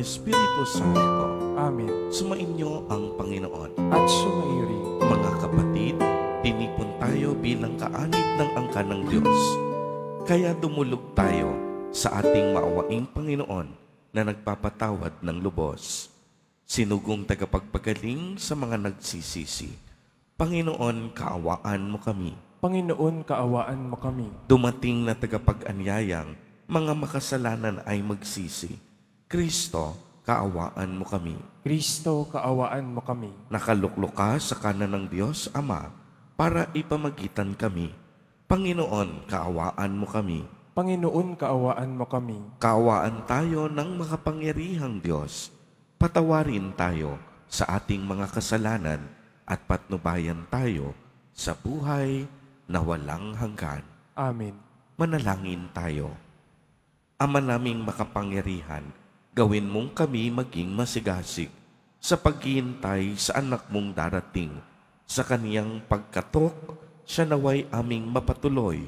Espiritu Santo. Amen. Sumainyo ang Panginoon. At sumayo rin. Mga kapatid, tinipon tayo bilang kaanib ng angka ng Diyos. Kaya dumulog tayo sa ating maawaing Panginoon na nagpapatawad ng lubos. Sinugong tagapagpagaling sa mga nagsisisi. Panginoon, kaawaan mo kami. Panginoon, kaawaan mo kami. Dumating na tagapag-anyayang, mga makasalanan ay magsisi Kristo, kaawaan mo kami. Kristo, kaawaan mo kami. Nakaluklok ka sa kanan ng Diyos Ama para ipamagitan kami. Panginoon, kaawaan mo kami. Panginoon, kaawaan mo kami. Kaawaan tayo ng makapangyarihang Diyos. Patawarin tayo sa ating mga kasalanan at patnubayan tayo sa buhay na walang hanggan. Amen. Manalangin tayo. Ama naming makapangyarihan, gawin mong kami maging masigasig sa paghihintay sa anak mong darating. Sa kaniyang pagkatok, siya naway aming mapatuloy,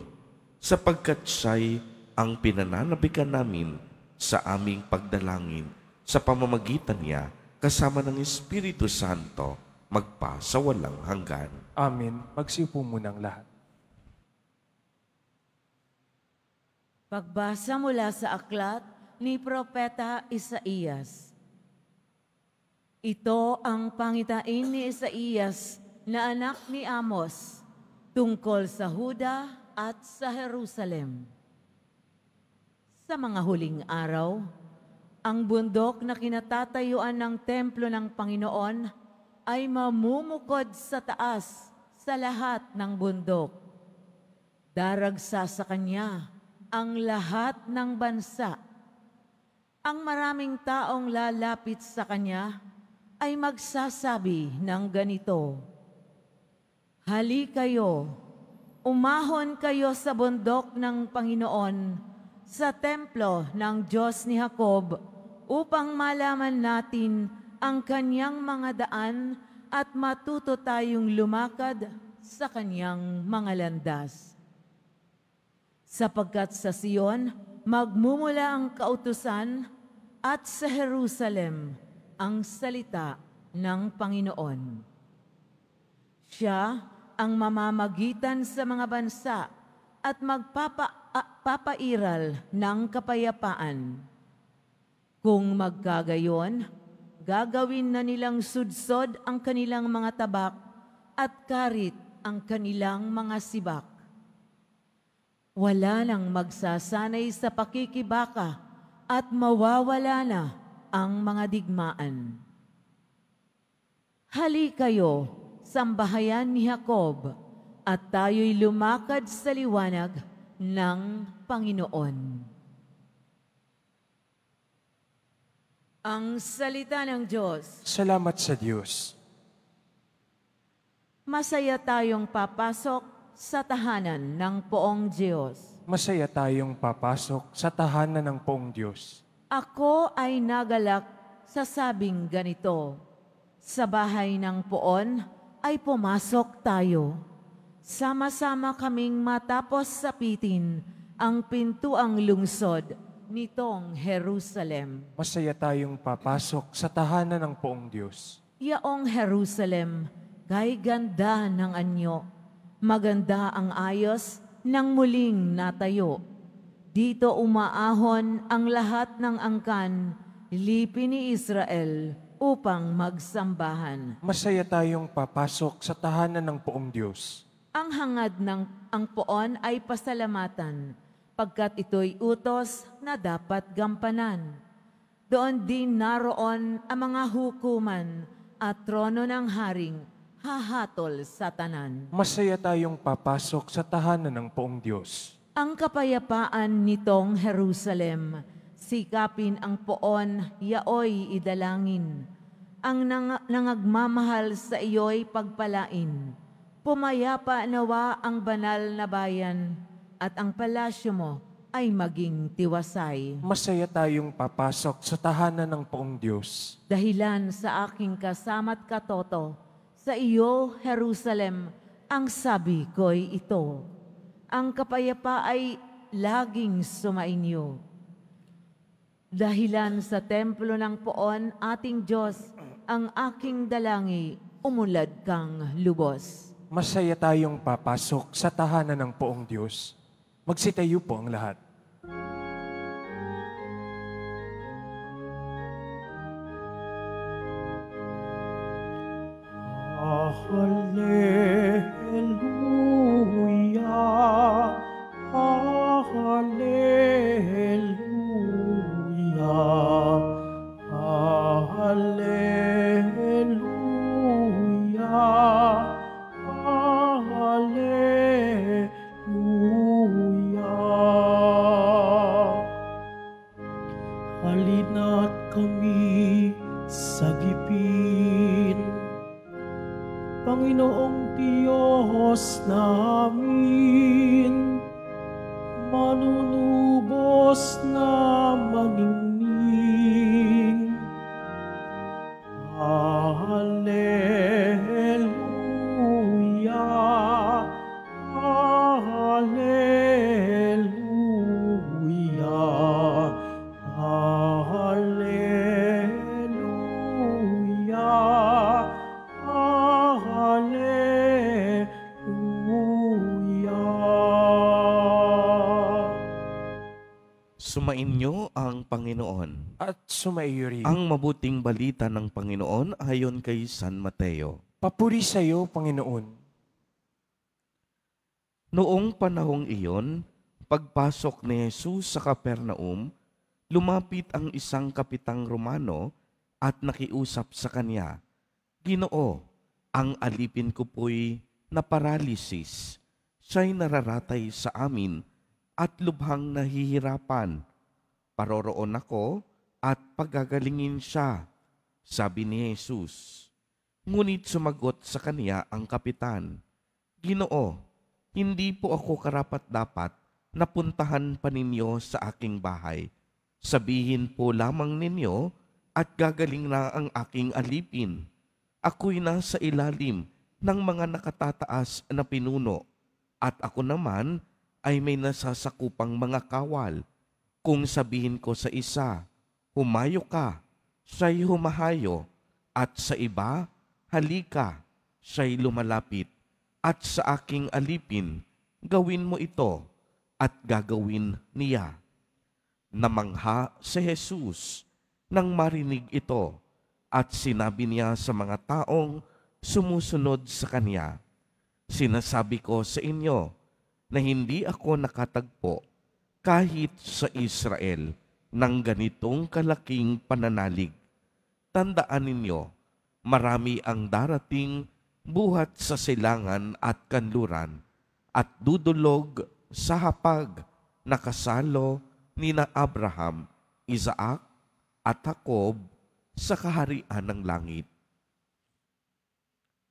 sapagkat siya'y ang pinananabikan namin sa aming pagdalangin sa pamamagitan niya kasama ng Espiritu Santo magpa sa walang hanggan. Amen. Magsiupo munang lahat. Pagbasa mula sa aklat ni Propeta Isaías. Ito ang pangitain ni Isaías na anak ni Amos tungkol sa Huda at sa Jerusalem. Sa mga huling araw, ang bundok na kinatatayuan ng templo ng Panginoon ay mamumukod sa taas sa lahat ng bundok. Daragsa sa kanya ang lahat ng bansa ang maraming taong lalapit sa Kanya ay magsasabi ng ganito, Hali kayo, umahon kayo sa bundok ng Panginoon sa templo ng Diyos ni Jacob upang malaman natin ang kanyang mga daan at matuto tayong lumakad sa kanyang mga landas. Sapagkat sa Sion, Magmumula ang kautusan at sa Jerusalem ang salita ng Panginoon. Siya ang mamamagitan sa mga bansa at magpapairal ng kapayapaan. Kung magkagayon, gagawin na nilang sudsod ang kanilang mga tabak at karit ang kanilang mga sibak. Wala nang magsasanay sa pakikibaka at mawawala na ang mga digmaan. Hali kayo, sambahayan ni Jacob, at tayo'y lumakad sa liwanag ng Panginoon. Ang salita ng Diyos. Salamat sa Diyos. Masaya tayong papasok sa tahanan ng poong Diyos. Masaya tayong papasok sa tahanan ng poong Diyos. Ako ay nagalak sa sabing ganito. Sa bahay ng poon ay pumasok tayo. Sama-sama kaming matapos sapitin ang pintuang lungsod nitong Jerusalem. Masaya tayong papasok sa tahanan ng poong Diyos. Yaong Jerusalem, kay ganda ng anyo Maganda ang ayos ng muling natayo. Dito umaahon ang lahat ng angkan, lipi ni Israel upang magsambahan. Masaya tayong papasok sa tahanan ng poong Diyos. Ang hangad ng ang poon ay pasalamatan, pagkat ito'y utos na dapat gampanan. Doon din naroon ang mga hukuman at trono ng haring hahatol sa tanan. Masaya tayong papasok sa tahanan ng poong Diyos. Ang kapayapaan nitong Jerusalem, sikapin ang poon, yaoy idalangin. Ang nang nangagmamahal sa iyo'y pagpalain. Pumayapa nawa ang banal na bayan at ang palasyo mo ay maging tiwasay. Masaya tayong papasok sa tahanan ng poong Diyos. Dahilan sa aking kasama't katoto, sa iyo, Jerusalem, ang sabi ko'y ito, ang kapayapa ay laging sumainyo. Dahilan sa templo ng poon, ating Diyos, ang aking dalangi, umulad kang lubos. Masaya tayong papasok sa tahanan ng poong Diyos. Magsitayo po ang lahat. amin manunubos na maning sumaiyo sumaiuri. Ang mabuting balita ng Panginoon ayon kay San Mateo. Papuri sa iyo, Panginoon. Noong panahong iyon, pagpasok ni Jesus sa Kapernaum, lumapit ang isang kapitang Romano at nakiusap sa kanya, Ginoo, ang alipin ko po'y na paralisis. Siya'y nararatay sa amin at lubhang nahihirapan. Paroroon ako at pagagalingin siya, sabi ni Jesus. Ngunit sumagot sa kaniya ang kapitan, Ginoo, hindi po ako karapat-dapat na puntahan pa ninyo sa aking bahay. Sabihin po lamang ninyo at gagaling na ang aking alipin. Ako'y nasa ilalim ng mga nakatataas na pinuno at ako naman ay may nasasakupang mga kawal. Kung sabihin ko sa isa, Humayo ka, siya'y humahayo, at sa iba, halika, siya'y lumalapit, at sa aking alipin, gawin mo ito, at gagawin niya. Namangha si Jesus nang marinig ito, at sinabi niya sa mga taong sumusunod sa kanya, Sinasabi ko sa inyo na hindi ako nakatagpo kahit sa Israel ng ganitong kalaking pananalig. Tandaan ninyo, marami ang darating buhat sa silangan at kanluran at dudulog sa hapag na kasalo ni na Abraham, Isaac at Jacob sa kaharian ng langit.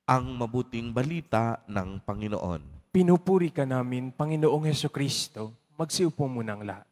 Ang mabuting balita ng Panginoon. Pinupuri ka namin, Panginoong Heso Kristo. Magsiupo munang lahat.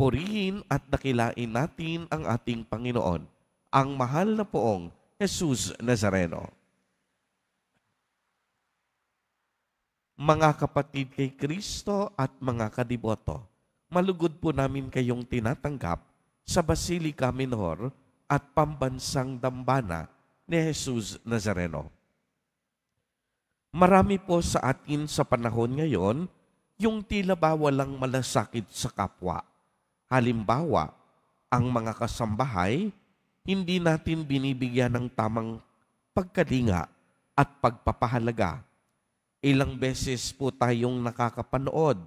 Purihin at dakilain natin ang ating Panginoon, ang mahal na poong Jesus Nazareno. Mga kapatid kay Kristo at mga kadiboto, malugod po namin kayong tinatanggap sa Basilica Minor at Pambansang Dambana ni Jesus Nazareno. Marami po sa atin sa panahon ngayon yung tila ba walang malasakit sa kapwa Halimbawa, ang mga kasambahay, hindi natin binibigyan ng tamang pagkalinga at pagpapahalaga. Ilang beses po tayong nakakapanood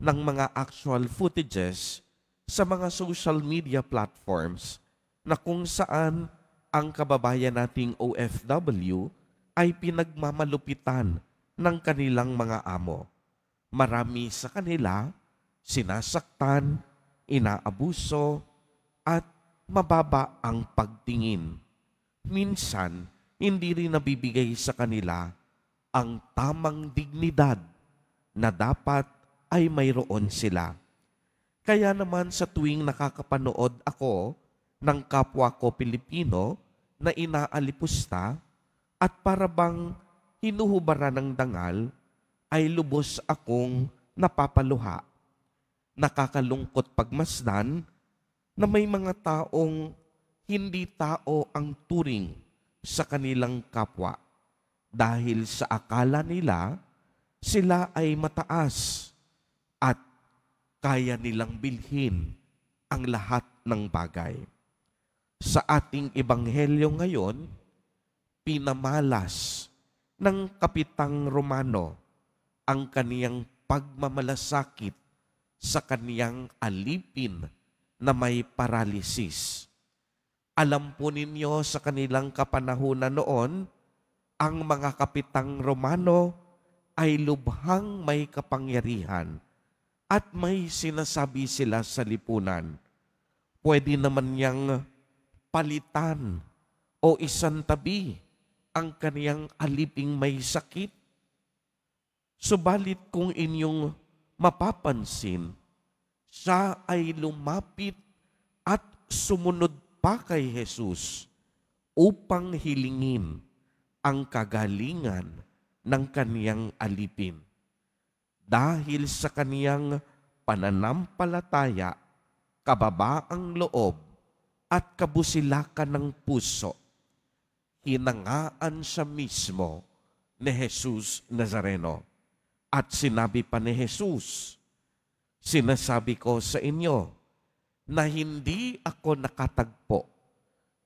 ng mga actual footages sa mga social media platforms na kung saan ang kababayan nating OFW ay pinagmamalupitan ng kanilang mga amo. Marami sa kanila sinasaktan, inaabuso, at mababa ang pagtingin. Minsan, hindi rin nabibigay sa kanila ang tamang dignidad na dapat ay mayroon sila. Kaya naman sa tuwing nakakapanood ako ng kapwa ko Pilipino na inaalipusta at parabang hinuhubara ng dangal, ay lubos akong napapaluha nakakalungkot pagmasdan na may mga taong hindi tao ang turing sa kanilang kapwa dahil sa akala nila sila ay mataas at kaya nilang bilhin ang lahat ng bagay. Sa ating ebanghelyo ngayon, pinamalas ng Kapitang Romano ang kaniyang pagmamalasakit sa kaniyang alipin na may paralisis. Alam po ninyo sa kanilang kapanahunan noon, ang mga kapitang Romano ay lubhang may kapangyarihan at may sinasabi sila sa lipunan. Pwede naman niyang palitan o isantabi ang kaniyang aliping may sakit. Subalit kung inyong mapapansin, siya ay lumapit at sumunod pa kay Jesus upang hilingin ang kagalingan ng kaniyang alipin. Dahil sa kaniyang pananampalataya, kababaang loob at kabusilakan ng puso, hinangaan siya mismo ni Jesus Nazareno at sinabi pa ni Jesus, sinasabi ko sa inyo na hindi ako nakatagpo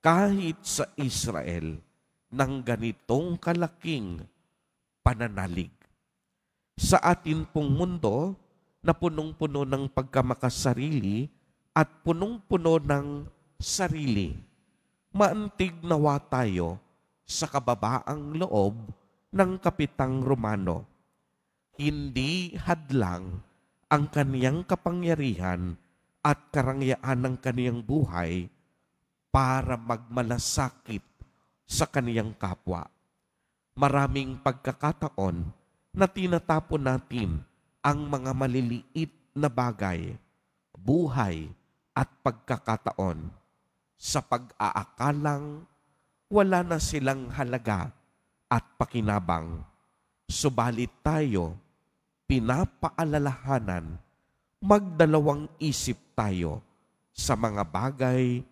kahit sa Israel ng ganitong kalaking pananalig. Sa atin pong mundo na punong-puno ng pagkamakasarili at punong-puno ng sarili, maantig nawa tayo sa kababaang loob ng Kapitang Romano hindi hadlang ang kaniyang kapangyarihan at karangyaan ng kaniyang buhay para magmalasakit sa kaniyang kapwa. Maraming pagkakataon na tinatapon natin ang mga maliliit na bagay, buhay at pagkakataon sa pag-aakalang wala na silang halaga at pakinabang. Subalit tayo pinapaalalahanan, magdalawang isip tayo sa mga bagay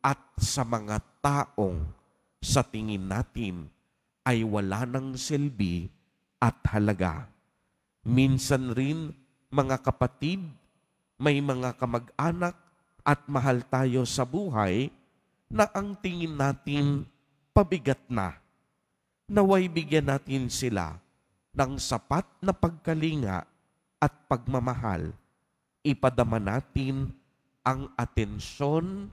at sa mga taong sa tingin natin ay wala ng selbi at halaga. Minsan rin, mga kapatid, may mga kamag-anak at mahal tayo sa buhay na ang tingin natin pabigat na. Naway bigyan natin sila ng sapat na pagkalinga at pagmamahal, ipadama natin ang atensyon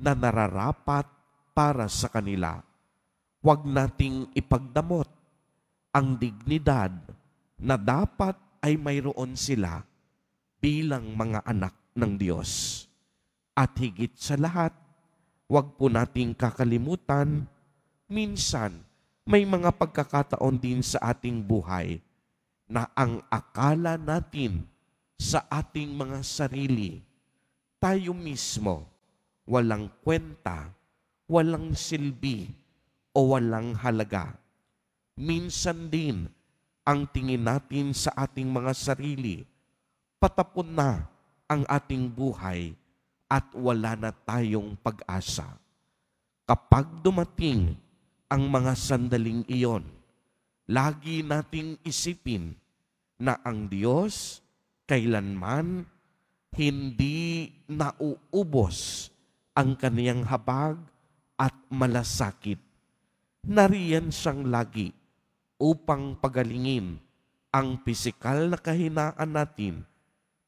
na nararapat para sa kanila. Huwag nating ipagdamot ang dignidad na dapat ay mayroon sila bilang mga anak ng Diyos. At higit sa lahat, huwag po nating kakalimutan minsan may mga pagkakataon din sa ating buhay na ang akala natin sa ating mga sarili, tayo mismo, walang kwenta, walang silbi, o walang halaga. Minsan din, ang tingin natin sa ating mga sarili, patapon na ang ating buhay at wala na tayong pag-asa. Kapag dumating ang mga sandaling iyon. Lagi nating isipin na ang Diyos kailanman hindi nauubos ang kaniyang habag at malasakit. Nariyan siyang lagi upang pagalingin ang pisikal na kahinaan natin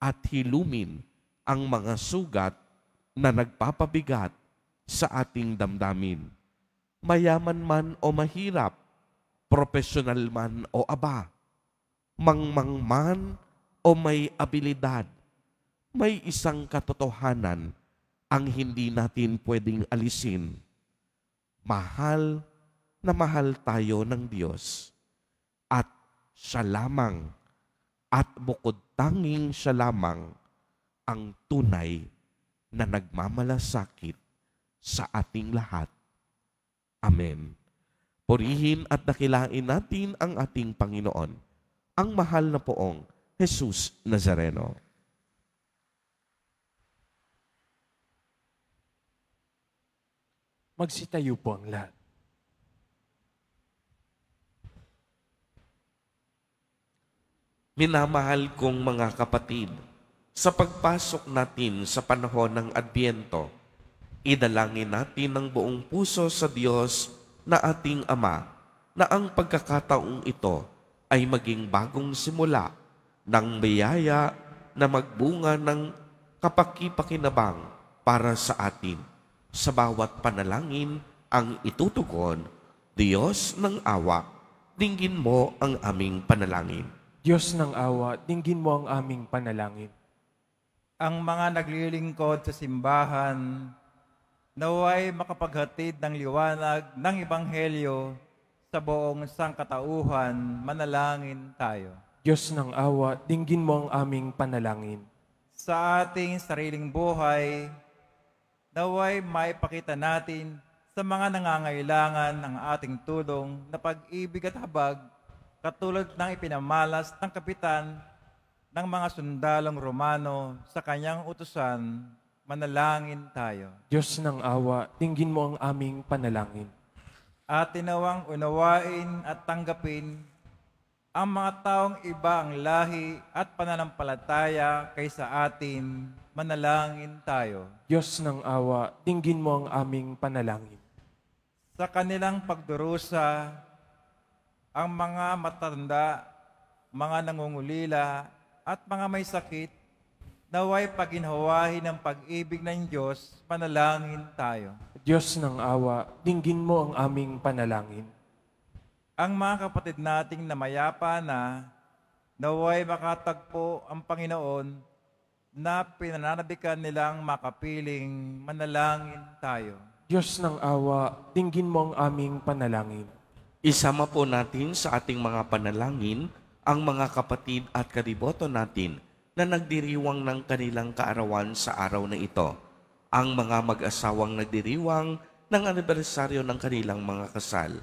at hilumin ang mga sugat na nagpapabigat sa ating damdamin mayaman man o mahirap, profesional man o aba, mangmang man o may abilidad, may isang katotohanan ang hindi natin pwedeng alisin. Mahal na mahal tayo ng Diyos at siya lamang at bukod tanging siya lamang ang tunay na nagmamalasakit sa ating lahat Amen. Purihin at dakilain natin ang ating Panginoon, ang mahal na poong Jesus Nazareno. Magsitayo po ang lahat. Minamahal kong mga kapatid, sa pagpasok natin sa panahon ng Adbyento, Idalangin natin ng buong puso sa Diyos na ating Ama na ang pagkakataong ito ay maging bagong simula ng biyaya na magbunga ng kapakipakinabang para sa atin. Sa bawat panalangin ang itutugon, Diyos ng awa, dinggin mo ang aming panalangin. Diyos ng awa, dinggin mo ang aming panalangin. Ang mga naglilingkod sa simbahan, naway makapaghatid ng liwanag ng Ibanghelyo sa buong sangkatauhan, manalangin tayo. Diyos ng awa, dinggin mo ang aming panalangin. Sa ating sariling buhay, naway maipakita natin sa mga nangangailangan ng ating tulong na pag-ibig at habag katulad ng ipinamalas ng kapitan ng mga sundalong Romano sa kanyang utusan Manalangin tayo. Diyos ng awa, tinggin mo ang aming panalangin. At tinawang unawain at tanggapin ang mga taong iba ang lahi at pananampalataya kaysa atin, manalangin tayo. Diyos ng awa, tinggin mo ang aming panalangin. Sa kanilang pagdurusa, ang mga matanda, mga nangungulila, at mga may sakit naway paginhawahin ng pag-ibig ng Diyos, panalangin tayo. Diyos ng awa, dinggin mo ang aming panalangin. Ang mga kapatid nating na mayapa na, naway makatagpo ang Panginoon na pinananabikan nilang makapiling manalangin tayo. Diyos ng awa, dinggin mo ang aming panalangin. Isama po natin sa ating mga panalangin ang mga kapatid at kariboto natin – na nagdiriwang ng kanilang kaarawan sa araw na ito. Ang mga mag-asawang nagdiriwang ng anibersaryo ng kanilang mga kasal.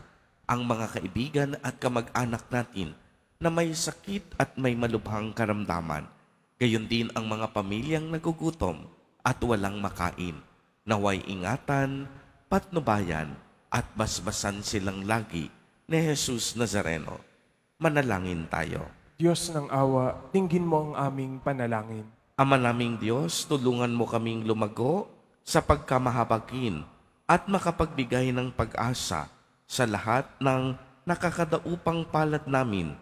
Ang mga kaibigan at kamag-anak natin na may sakit at may malubhang karamdaman. Gayon din ang mga pamilyang nagugutom at walang makain. Naway ingatan, patnubayan, at basbasan silang lagi ni Jesus Nazareno. Manalangin tayo. Diyos ng awa, tinggin mo ang aming panalangin. Ama naming Diyos, tulungan mo kaming lumago sa pagkamahabagin at makapagbigay ng pag-asa sa lahat ng nakakadaupang palad namin.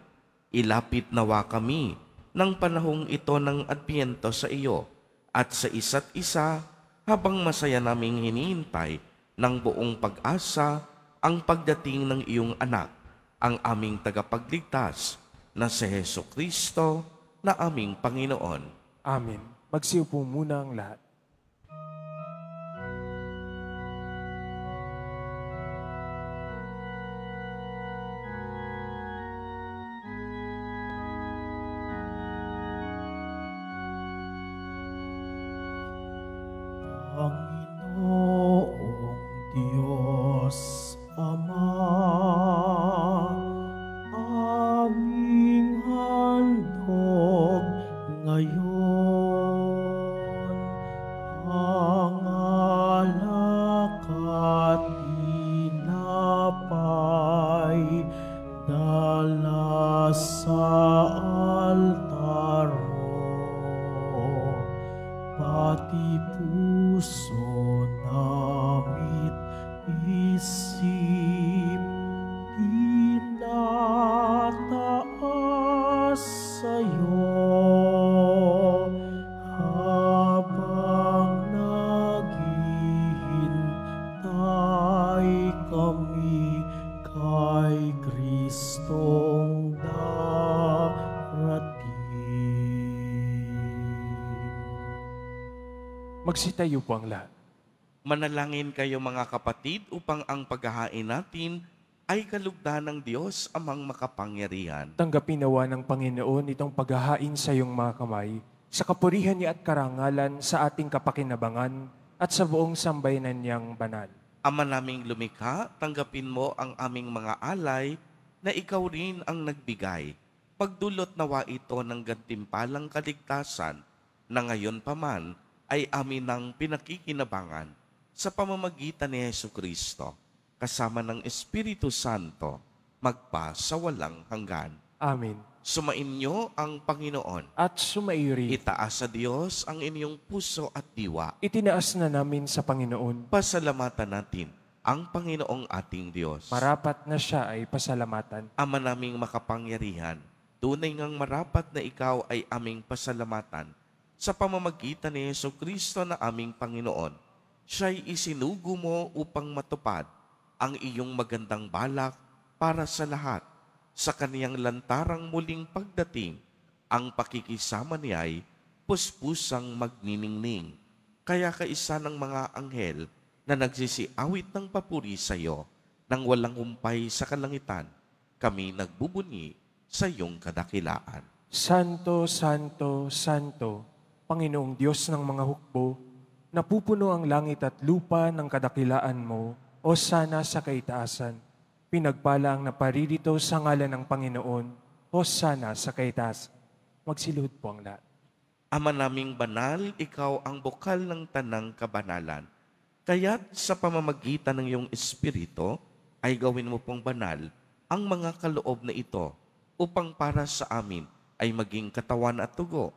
Ilapit nawa kami ng panahong ito ng Adbyento sa iyo at sa isa't isa habang masaya naming hinihintay ng buong pag-asa ang pagdating ng iyong anak, ang aming tagapagligtas, na si Heso Kristo na aming Panginoon. Amen. po muna ang lahat. magsitayo po ang lahat. Manalangin kayo mga kapatid upang ang paghahain natin ay kalugdan ng Diyos amang makapangyarihan. Tanggapin nawa ng Panginoon itong paghahain sa iyong mga kamay sa kapurihan niya at karangalan sa ating kapakinabangan at sa buong sambayanan niyang banal. Ama naming lumikha, tanggapin mo ang aming mga alay na ikaw rin ang nagbigay. Pagdulot nawa ito ng gantimpalang kaligtasan na ngayon paman ay amin ang pinakikinabangan sa pamamagitan ni Yesu Kristo kasama ng Espiritu Santo magpa sa walang hanggan. Amen. Sumainyo ang Panginoon. At sumaiyo Itaas sa Diyos ang inyong puso at diwa. Itinaas na namin sa Panginoon. Pasalamatan natin ang Panginoong ating Diyos. Marapat na siya ay pasalamatan. Ama naming makapangyarihan, tunay ngang marapat na ikaw ay aming pasalamatan sa pamamagitan ni Yeso Kristo na aming Panginoon. Siya'y isinugo mo upang matupad ang iyong magandang balak para sa lahat. Sa kaniyang lantarang muling pagdating, ang pakikisama niya ay puspusang magniningning. Kaya kaisa ng mga anghel na nagsisiawit ng papuri sa iyo nang walang humpay sa kalangitan, kami nagbubunyi sa iyong kadakilaan. Santo, Santo, Santo, Panginoong Diyos ng mga hukbo, napupuno ang langit at lupa ng kadakilaan mo, o sana sa kaitaasan. Pinagpala ang naparirito sa ngalan ng Panginoon, o sana sa kaitaasan. Magsilud po ang lahat. Ama naming banal, ikaw ang bukal ng tanang kabanalan. Kaya't sa pamamagitan ng iyong espiritu, ay gawin mo pong banal ang mga kaloob na ito upang para sa amin ay maging katawan at tugo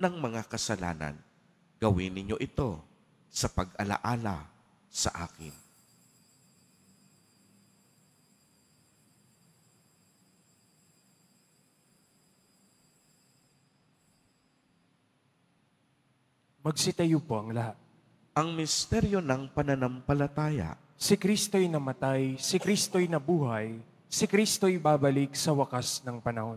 ng mga kasalanan. Gawin ninyo ito sa pag-alaala sa akin. Magsitayo po ang lahat. Ang misteryo ng pananampalataya. Si Kristo'y namatay, si Kristo'y nabuhay, si Kristo'y babalik sa wakas ng panahon.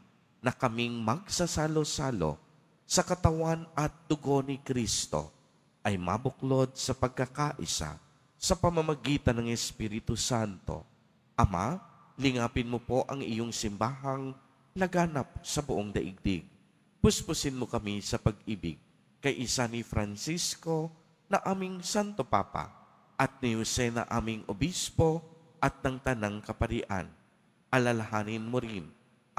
na kaming magsasalo-salo sa katawan at dugo ni Kristo ay mabuklod sa pagkakaisa sa pamamagitan ng Espiritu Santo. Ama, lingapin mo po ang iyong simbahang laganap sa buong daigdig. Puspusin mo kami sa pag-ibig kay isa ni Francisco na aming Santo Papa at ni Jose na aming Obispo at ng Tanang Kaparian. Alalahanin mo rin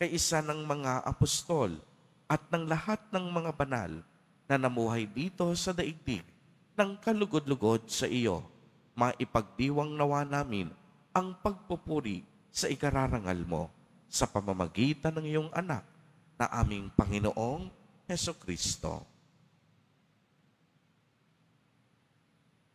kay isa ng mga apostol at ng lahat ng mga banal na namuhay dito sa daigdig ng kalugod-lugod sa iyo. Maipagdiwang nawa namin ang pagpupuri sa ikararangal mo sa pamamagitan ng iyong anak na aming Panginoong Heso Kristo.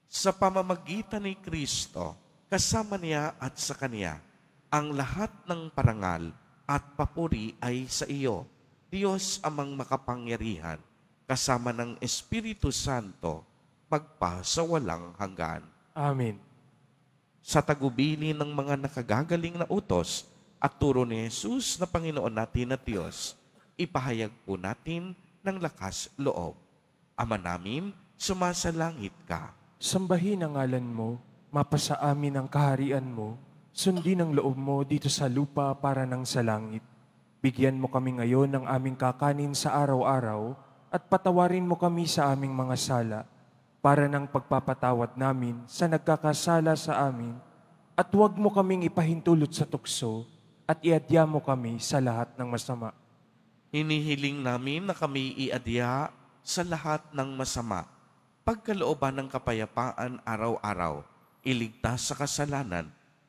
Sa pamamagitan ni Kristo, kasama niya at sa Kanya, ang lahat ng parangal at papuri ay sa iyo. Diyos amang makapangyarihan, kasama ng Espiritu Santo, magpa sa walang hanggan. Amen. Sa tagubili ng mga nakagagaling na utos at turo ni Jesus na Panginoon natin na Diyos, ipahayag po natin ng lakas loob. Ama namin, sumasalangit ka. Sambahin ang ngalan mo, mapasa amin ang kaharian mo, Sundin ang loob mo dito sa lupa para nang sa langit. Bigyan mo kami ngayon ng aming kakanin sa araw-araw at patawarin mo kami sa aming mga sala para nang pagpapatawad namin sa nagkakasala sa amin at huwag mo kaming ipahintulot sa tukso at iadya mo kami sa lahat ng masama. Hinihiling namin na kami iadya sa lahat ng masama, pagkalooban ng kapayapaan araw-araw, iligtas sa kasalanan,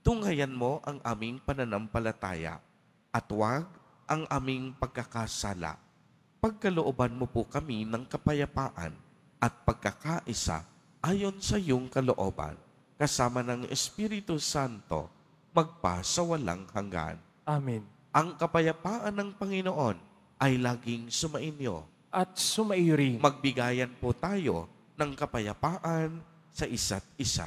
tunghayan mo ang aming pananampalataya at wag ang aming pagkakasala. Pagkalooban mo po kami ng kapayapaan at pagkakaisa ayon sa iyong kalooban, kasama ng Espiritu Santo, magpa sa walang hanggan. Amen. Ang kapayapaan ng Panginoon ay laging sumainyo. At sumaiyo rin. Magbigayan po tayo ng kapayapaan sa isa't isa.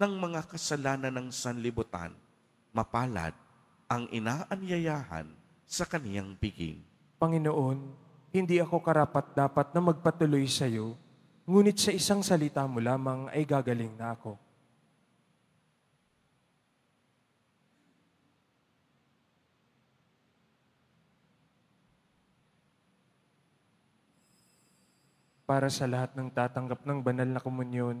ng mga kasalanan ng sanlibutan, mapalad ang inaanyayahan sa kaniyang piging. Panginoon, hindi ako karapat dapat na magpatuloy sa iyo, ngunit sa isang salita mo lamang ay gagaling na ako. Para sa lahat ng tatanggap ng banal na komunyon,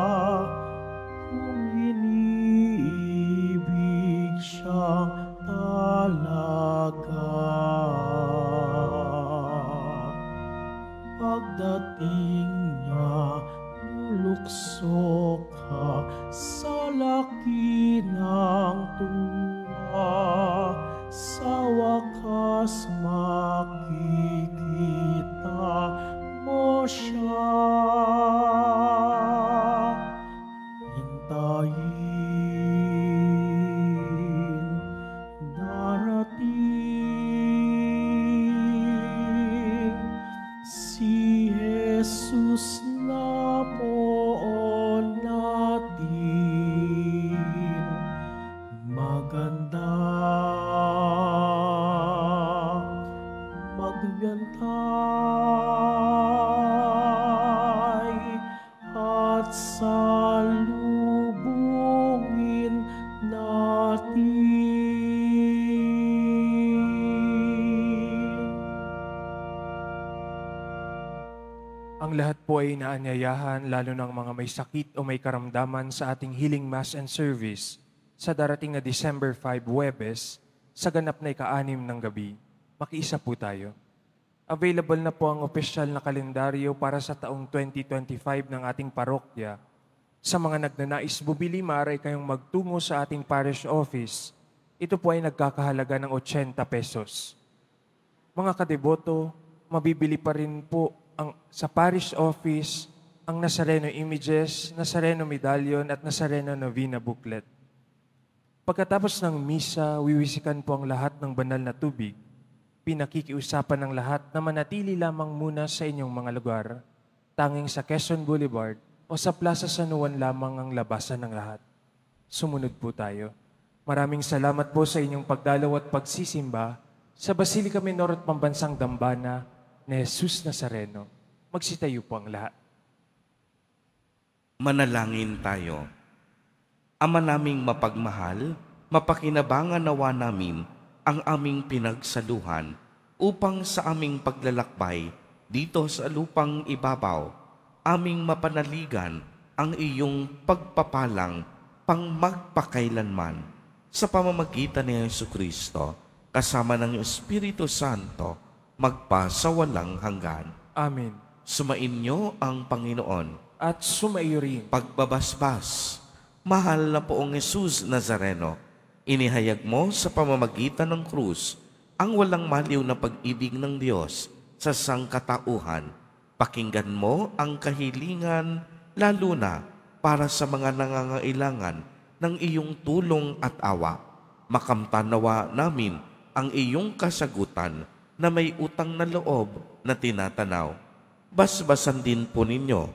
ay inaanyayahan lalo ng mga may sakit o may karamdaman sa ating Healing Mass and Service sa darating na December 5, Webes, sa ganap na ikaanim ng gabi. Makiisa po tayo. Available na po ang opisyal na kalendaryo para sa taong 2025 ng ating parokya. Sa mga nagnanais bumili, maray kayong magtungo sa ating parish office. Ito po ay nagkakahalaga ng 80 pesos. Mga kadeboto, mabibili pa rin po ang, sa parish office ang Nazareno Images, Nazareno Medallion at Nazareno Novena Booklet. Pagkatapos ng misa, wiwisikan po ang lahat ng banal na tubig. Pinakikiusapan ng lahat na manatili lamang muna sa inyong mga lugar, tanging sa Quezon Boulevard o sa Plaza San Juan lamang ang labasan ng lahat. Sumunod po tayo. Maraming salamat po sa inyong pagdalaw at pagsisimba sa Basilica Minor at Pambansang Dambana, na Jesus Nazareno. Magsitayo po ang lahat. Manalangin tayo. Ama naming mapagmahal, mapakinabangan nawa namin ang aming pinagsaluhan upang sa aming paglalakbay dito sa lupang ibabaw, aming mapanaligan ang iyong pagpapalang pang magpakailanman sa pamamagitan ni Yesu Kristo kasama ng Espiritu Santo magpasawalang hanggan. Amen. Sumainyo ang Panginoon. At sumaiyo rin. Pagbabasbas, mahal na poong Jesus Nazareno, inihayag mo sa pamamagitan ng krus ang walang maliw na pag-ibig ng Diyos sa sangkatauhan. Pakinggan mo ang kahilingan lalo na para sa mga nangangailangan ng iyong tulong at awa. Makamtanawa namin ang iyong kasagutan na may utang na loob na tinatanaw. Basbasan din po ninyo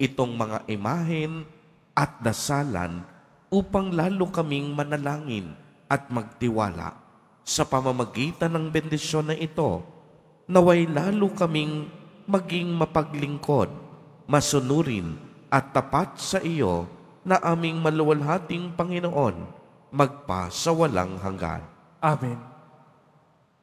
itong mga imahen at dasalan upang lalo kaming manalangin at magtiwala sa pamamagitan ng bendisyon na ito naway lalo kaming maging mapaglingkod, masunurin at tapat sa iyo na aming maluwalhating Panginoon magpa sa walang hanggan. Amen.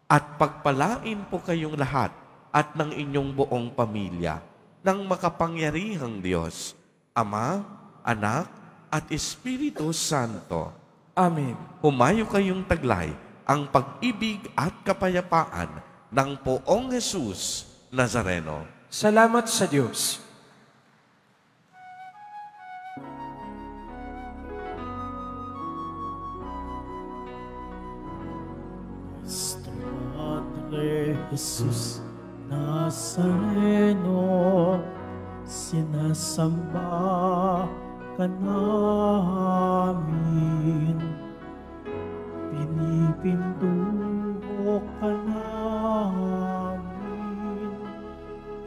At pagpalain po kayong lahat at ng inyong buong pamilya ng makapangyarihang Diyos, Ama, Anak, at Espiritu Santo. Amen. Humayo kayong taglay ang pag-ibig at kapayapaan ng poong Jesus Nazareno. Salamat sa Diyos. Jesus Nazareno, sinasamba ka namin. Pinipinduho ka namin,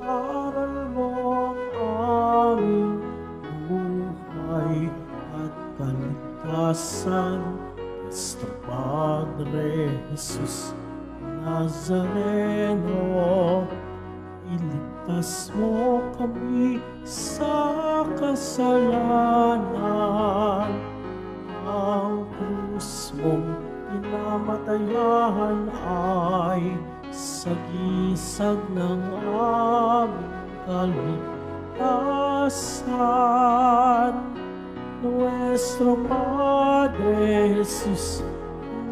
aral mo ang aming buhay at kaligtasan. Nuestro Padre Jesús, Nazareno, iligtas mo kami sa kasalanan. Ang krus mong pinamatayan ay sagisag ng aming kaligtasan. Nuestro Padre Jesús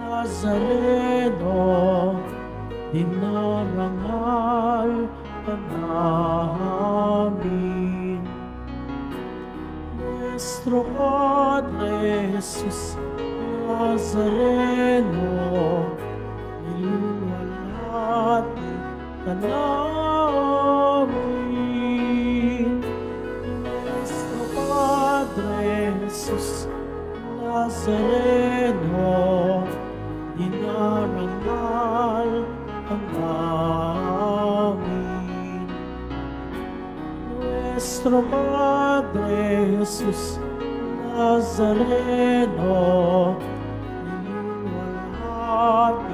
Nazareno, Dinarangal ka namin Nuestro Padre Jesus Nazareno Niluwalati ka namin Nuestro Padre Jesus Nazareno nuestro Padre Jesús Nazareno, inigualable.